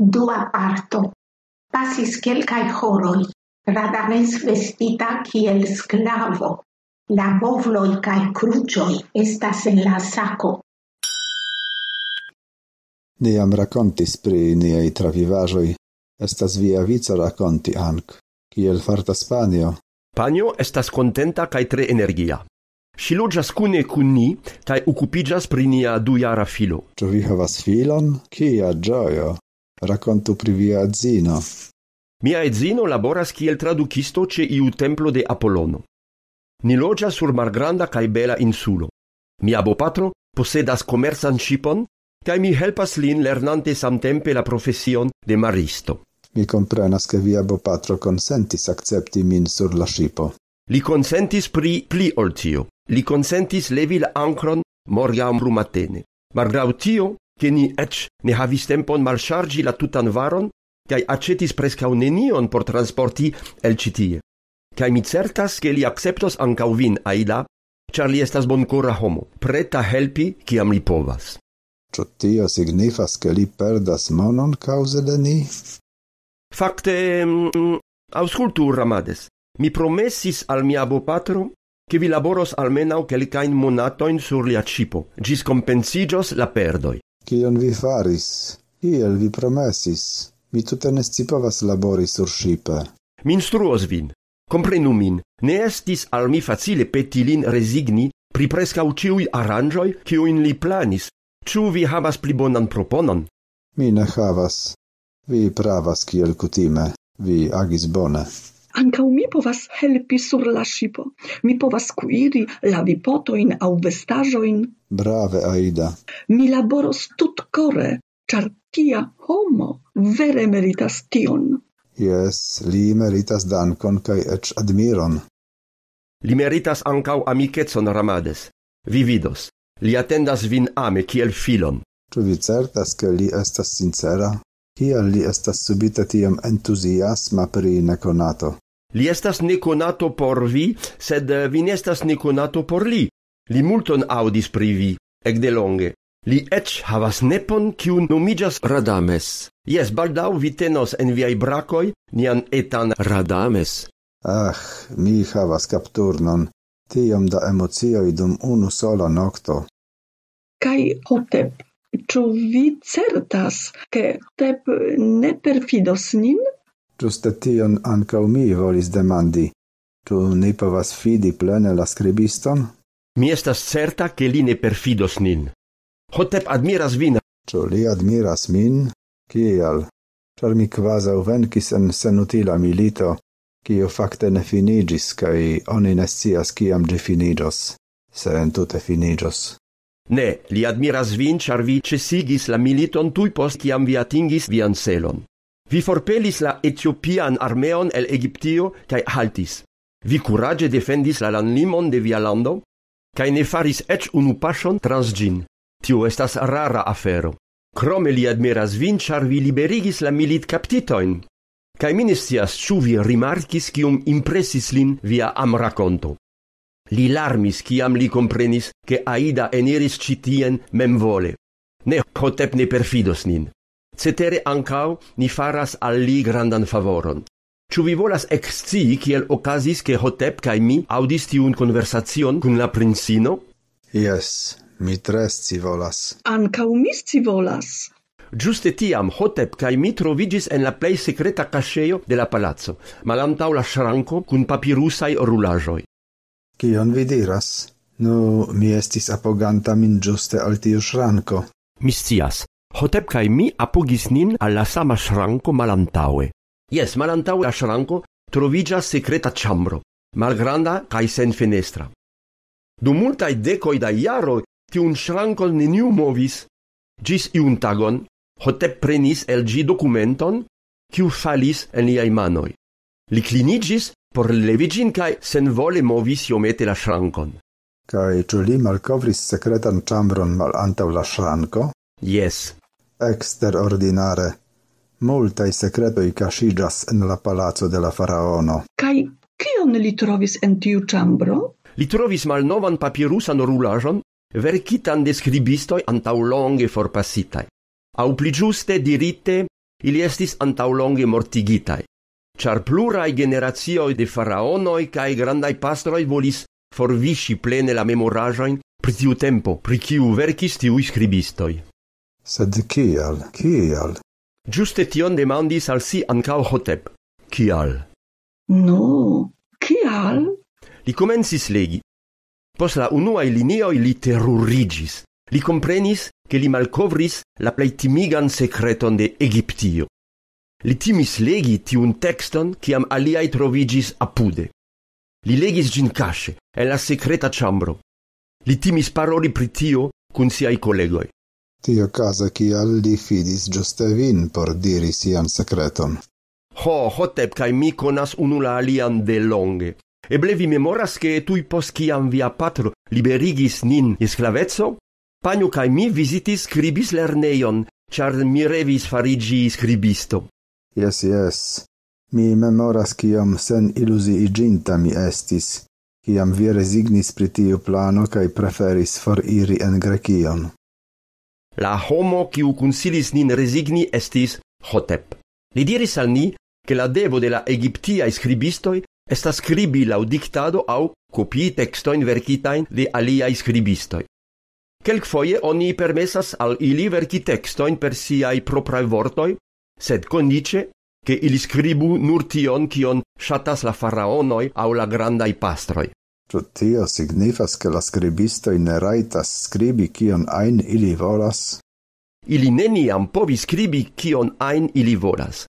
dua parto. Pasis kai horoi, radames vestita el sclavo. La bovloi cae crucioi estas en la saco. Niam racontis pri niei travivajoi, estas via vico raconti anc, el fartas spanio Panio estas contenta cae tre energia. Si lugia cune cun ni, cae occupigias pri nia duiara filo. Ciò havas filon? Cia gioio! racconto pri via azino. Mia zino laboras kiel tradukisto ce iu templo de Apollono. Ni loggia sur mar granda cae bela insulo. Mia patro posedas comersan shipon, cae mi helpas lin lernante samtempe la profession de maristo. Mi comprenas che via bopatro consentis accepti min sur la shipo. Li consentis pri pli ol Li consentis levi la ancron moriam rumatene. Margrau tio, che ni ec ne havis tempon malchargi la tutan varon, cae acetis prescau nenion por transporti el citie. Cae mi certas che li acceptos ancau vin, Aida, char li estas cura homo, preta helpi ciam li povas. Cio tio signifas che li perdas monon cause de ni? Fakte, mm, mm, auscultu, Ramades, mi promessis al mia patro che vi laboros almenau calicain monatoin sur lia cipo, gis compensigios la perdoi. Cion vi faris? Iel vi promesis? Mi tuta ne scipovas labori sur shipa. Min struos vin. Comprenu min. Ne estis al mi facile petilin resigni pri presca uciui aranjoi ciuin li planis. Ciu vi havas pli bonan proponon? Mi ne havas. Vi pravas ciel cutime. Vi agis bone. Anca mi povas helpi sur la shipo. Mi povas cuiri la vipotoin au vestajoin. Brave, Aida. Mi laboros tut core, char tia homo vere meritas tion. Yes, li meritas dankon kai ec admiron. Li meritas ancau amicetson Ramades. Vi vidos, li attendas vin ame kiel filon. Tu vi certas che li estas sincera? Kial li estas subita tiom entuziasma pri nekonato? Li estas nekonato por vi, sed eh, vi ne estas nekonato por li. Li multon audis pri vi, de longe. Li ecch havas nepon, kiu numigas Radames. Jes, baldau vi tenos en viai brakoj nian etan Radames. Ach, mi havas capturnon. Tiom da emozioi dum unu sola nocto. Kai hotep, Tu vi certas che te ne perfidos nin? — Tu tion on mi volis demandi. Tu ne povas fidi plene la scribiston? Mi estas certa che li ne perfidos nin. Ho admiras vin. Tu li admiras min? Kial? Char mi quasi venkis en senutila milito, che fakte facte ne finigis, kai oni ne sias ciam gi finigios, se entute finigios. Ne, li admiras vin, char vi cesigis la militon tui post iam vi atingis vian selon. Vi forpelis la Etiopian armeon el Egiptio, cae haltis. Vi curage defendis la landlimon de via lando, cae ne faris ec unu pasion trans gin. Tio estas rara afero. Crome li admiras vin, char vi liberigis la milit captitoin. Cae minestias, ciu vi rimarcis cium impressis lin via am raconto li larmis ciam li comprenis che aida eniris citien mem vole. Ne hotep ne perfidos nin. Cetere ancau ni faras al li grandan favoron. Ciu vi volas exci ciel ocasis che hotep cae mi audisti un conversation cun la princino? Yes, mi tres ci volas. Ancau mis ci volas. Giuste tiam hotep cae mi trovigis en la plei secreta casceio de la palazzo, malantau la sharanco cun papirusai rulajoi. Cion vi diras? Nu, mi estis apoganta min giuste al tiu shranko. Mi cias. Hotep cae mi apogis nin al la sama shranko malantaue. Yes, malantaue la shranko trovigia secreta chambro, malgranda kai sen finestra. Du multai decoi da iaro tiun shrankon neniu movis, gis iun tagon, hotep prenis el gi documenton, kiu falis en liai manoi. Li clinigis por levigin cae sen vole movis iomete la shrankon. Cae ciu li malcovris secretan chambron mal antau la shranko? Yes. Exter ordinare. secretoi casigas en la palazzo de la faraono. Cae cion li trovis en tiu chambro? Li trovis mal novan papirusan rulajon, vercitan de scribistoi antau longe passita. Au pli giuste dirite, ili estis antau longe mortigitai char plurai generatioi de faraonoi cae grandai pastroi volis forvisci plene la memoragioin pritiu tempo, pritiu vercis tiu iscribistoi. Sed cial, cial? Giuste tion demandis al si ancao hotep. Cial? No, cial? Li comensis legi. Pos la unuae linioi li terrurigis. Li comprenis che li malcovris la pleitimigan secreton de Egiptio li timis legi tiun texton ciam aliai trovigis apude. Li legis gin casce, en la secreta chambro. Li timis paroli pritio cun siai collegoi. Tio casa qui al fidis giuste vin por diri sian secretum. Ho, hotep, cae mi conas unula alian de longe. Eble vi memoras che tui pos ciam via patro liberigis nin esclavezzo? Pagno cae mi visitis scribis lerneion, char mirevis farigi scribisto. Yes, yes. Mi memoras kiam sen ilusi iginta mi estis, kiam vi resignis pri tiu plano kaj preferis for iri en Grekion. La homo kiu konsilis nin resigni estis Hotep. Li diris al ni ke la devo de la Egiptia skribistoj estas skribi laŭ diktado aŭ kopii tekstojn verkitajn de alia skribistoj. Kelkfoje oni permesas al ili verki tekstojn per siaj propraj vortoj, sed condice che ili scribu nur tion kion shatas la faraonoi au la grandai pastroi. Tu tio signifas che la scribisto in raitas scribi kion ein ili volas? Ili neniam povi scribi kion ein ili volas.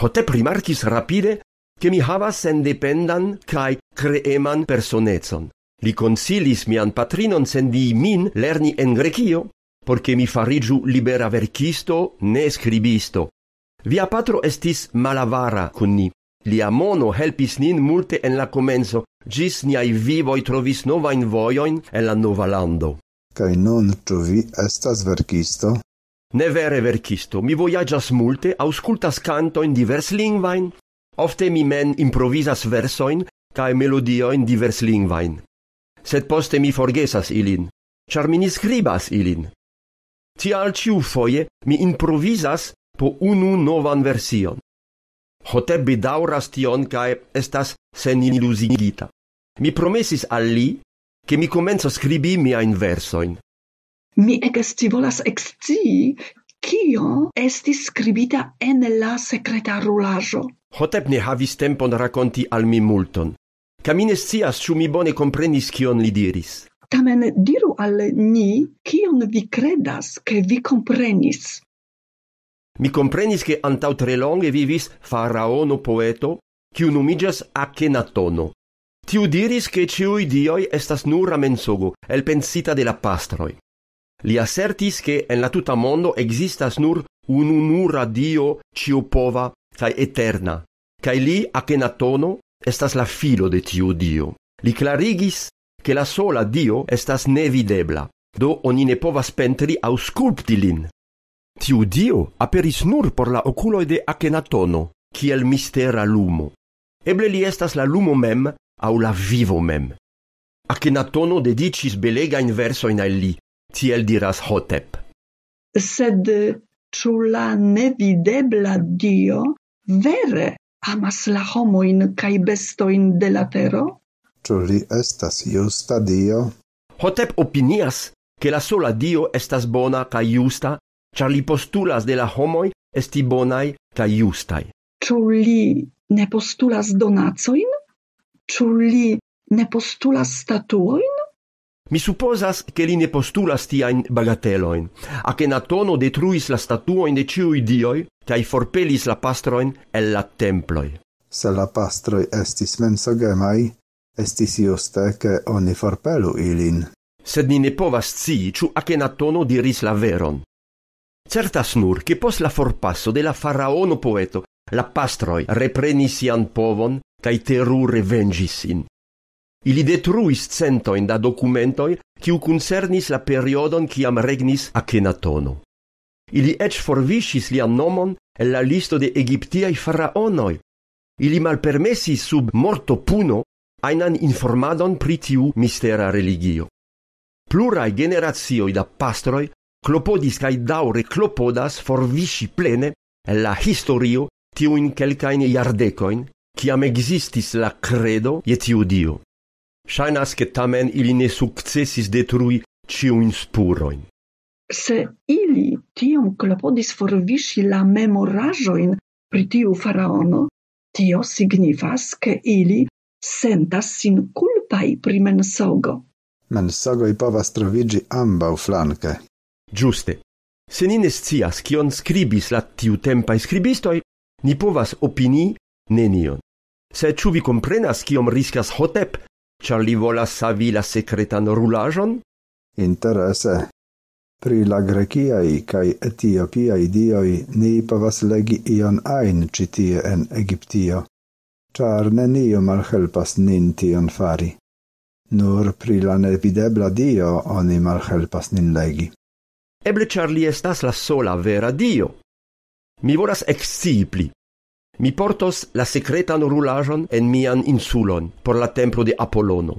Hote primarcis rapide che mi havas sendependan kai creeman personetson. Li consilis mian patrinon sendi min lerni en grecio, porque mi farigiu libera verkisto ne scribisto, Via patro estis malavara cun ni. Lia mono helpis nin multe en la comenzo, gis niai vivoi trovis nova in voioin en la nova lando. Cai non trovi estas verkisto? Ne vere verkisto, mi voyagas multe, auscultas canto in divers lingvain. Ofte mi men improvisas versoin, cae melodio in divers lingvain. Sed poste mi forgesas ilin, char mi scribas ilin. Tial ciu foie mi improvisas po unu novan version. Hotep bedauras tion kai estas sen iluzigita. Mi promesis al li ke mi komenco scribi mi a inversoin. Mi egesti volas exti kio esti scribita en la secreta rulajo. Hotep ne havis tempon raconti al mi multon. Kamine sia su mi bone comprenis kion li diris. Tamen diru al ni kion vi credas, ke vi komprenis. Mi comprenis che antau tre longe vivis faraono poeto, quiu numigas Akenatono. Tiu diris che ciui dioi estas nur mensogo, el pensita de la pastroi. Li assertis che en la tuta mondo existas nur un unura dio ciu pova cae eterna, cae li, Akenatono, estas la filo de tiu dio. Li clarigis che la sola dio estas nevidebla, do oni ne povas pentri au lin. Tiu dio aperis nur por la oculoi de Akenatono, el mistera lumo. Eble li estas la lumo mem, au la vivo mem. Akenatono dedicis belega in verso in al ti tiel diras Hotep. Sed ĉu la nevidebla dio vere amas la homojn kaj bestojn de la tero? Ĉu li estas justa dio? Hotep opinias ke la sola dio estas bona kaj justa char li postulas de la homoi esti bonai ca justai. Ču li ne postulas donatsoin? Ču li ne postulas statuoin? Mi supposas che li ne postulas ti bagateloin, a che detruis la statuo in de ciui dioi, tai forpelis la pastroin el la temploi. Se la pastroi estis mensogemai, estis ioste che oni forpelu ilin. Sed ni ne povas ci, ciu a che na diris la veron. Certas nur che pos la forpasso de la faraono poeto, la pastroi repreni sian povon, cae terure vengisin. Ili detruis centoin da documentoi, ciu concernis la periodon ciam regnis Akenatono. Ili ec forvisis lian nomon en la listo de egiptiai faraonoi. Ili malpermesis sub morto puno ainan informadon pritiu mistera religio. Plurae generatioi da pastroi clopodis cae daure clopodas forvisci plene la historio tiu in iardecoin, ciam existis la credo et tiu dio. Shainas che tamen ili ne successis detrui ciu in spuroin. Se ili tiam clopodis forvisci la memorajoin pri faraono, tio signifas che ili sentas sin culpai pri mensogo. Mensogoi povas trovigi ambau flanke. Giuste. Se ni nescias cion scribis la tiu tempai scribistoi, ni povas opini nenion. Se ciu vi comprenas cion riscas hotep, char li volas savi la secretan rulajon? Interesse. Pri la Greciai cae Etiopiai dioi ni povas legi ion ain citie en Egyptio, char nenio malhelpas nin tion fari. Nur pri la nevidebla dio oni malhelpas nin legi eble char li estas la sola vera dio. Mi volas excipli. Mi portos la secretan rulajon en mian insulon por la templo de Apolono.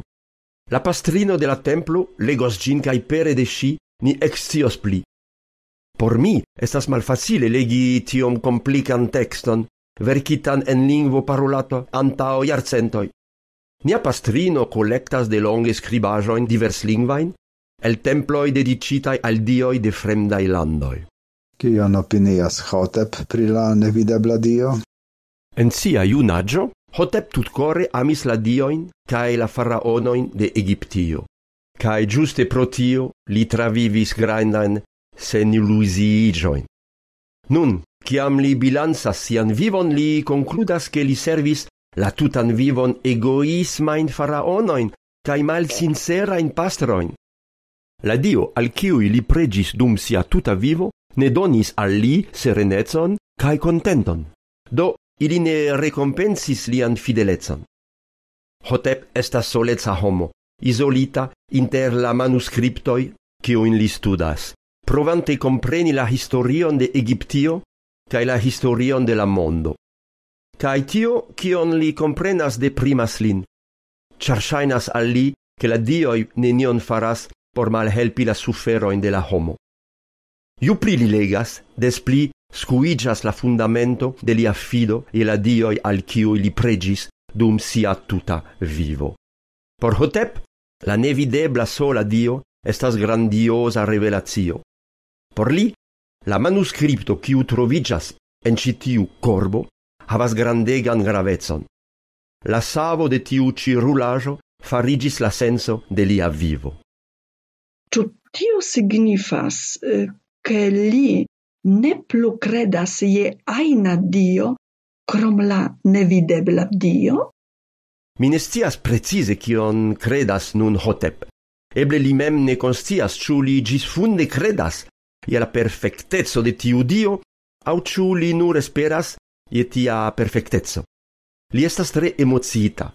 La pastrino de la templo legos gin kai pere de shi ni excios pli. Por mi estas malfacile legi tiom complican texton verkitan en lingvo parolato anta o yarcentoi. Mia pastrino collectas de longe scribajo divers lingvain el temploi dedicitai al dioi de fremdai landoi. Cion opinias Hotep pri la nevidebla dio? En sia iunaggio, Hotep tut core amis la dioin cae la faraonoin de Egiptio. Cae giuste pro tio li travivis grandan sen illusiigioin. Nun, ciam li bilansas sian vivon, li concludas che li servis la tutan vivon egoismain faraonoin cae mal sincerain pastroin la dio al quiu li pregis dum sia tuta vivo ne donis al li serenezon kai contenton do ili ne recompensis lian fidelezon hotep esta soleza homo isolita inter la manuscriptoi quiu in li studas provante compreni la historion de egiptio kai la historion de la mondo kai tio on li comprenas de primas lin charshainas al li che la dioi nenion faras por mal helpi la sufero in de la homo. Iu pli li legas, des pli scuigas la fundamento de li affido e la dioi al cio li pregis dum sia tuta vivo. Por Hotep, la nevidebla sola dio estas grandiosa revelatio. Por li, la manuscripto ciu trovigas en citiu corbo havas grandegan gravetson. La savo de tiu ci rulajo farigis la senso de lia vivo. Tu tio signifas che eh, li ne plu credas je aina Dio, crom la nevidebla Dio? Mi ne stias precise cion credas nun hotep. Eble li mem ne constias ciò li gis funde credas je la perfectezzo de tiu Dio, au ciò li nur esperas je tia perfectezzo. Li estas tre emozita.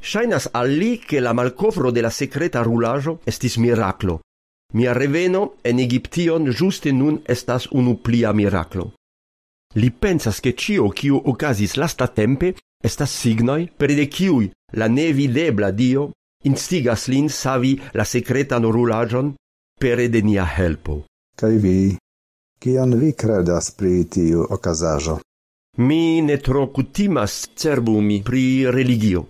Shainas al li che la malcofro de la secreta rulajo estis miraclo, Mi reveno en Egiption juste nun estas unu plia miraclo. Li pensas che cio quiu ocasis lasta tempe estas signoi per de quiui la nevi debla dio instigas lin savi la secreta norulajon per de nia helpo. Cai vi, cian vi credas pri tiu ocasajo? Mi ne trocutimas cerbumi pri religio.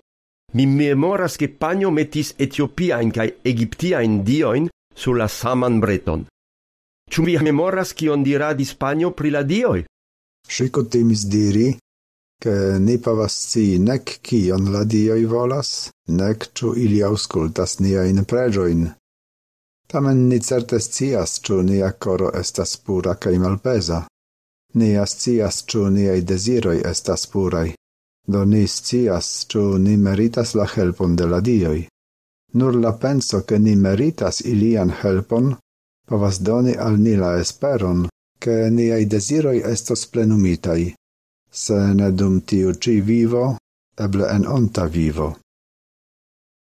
Mi memoras che Pagno metis Etiopiaen cae Egiptiaen dioin sur la saman breton. Cium vi memoras cion dirà di pri la dioi? Cico temis diri, che ne pavas si nec cion la dioi volas, nec cio ili auscultas nia in pregioin. Tamen ni certe scias, cio nia coro estas pura cae malpesa. Ni scias, cio niai desiroi estas purai. Do ni scias, cio ni meritas la helpon de la dioi. Nur la penso che ni meritas ilian helpon povas doni al ni la esperon, che niai desiroi estos plenumitai, se ne dum tiu ci vivo, eble en onta vivo.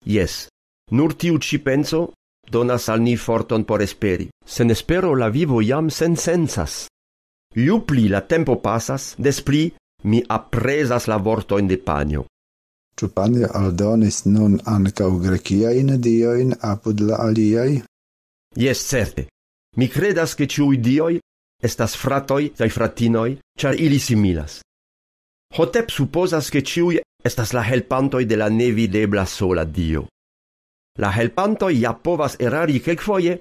Yes, nur tiu ci penso donas al ni forton por esperi, sen espero la vivo jam sen sensas. Iu pli la tempo pasas, despli mi apresas la vortoin de panio. Cupane aldonis non anca u Grecia in dio in apud la aliai? Yes, certe. Mi credas che ciui dioi estas fratoi dai fratinoi, char ili similas. Hotep supposas che ciui estas la helpantoi de la nevi sola dio. La helpantoi ja povas erari quec foie,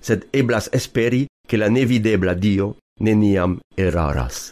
sed eblas esperi che la nevi dio neniam eraras.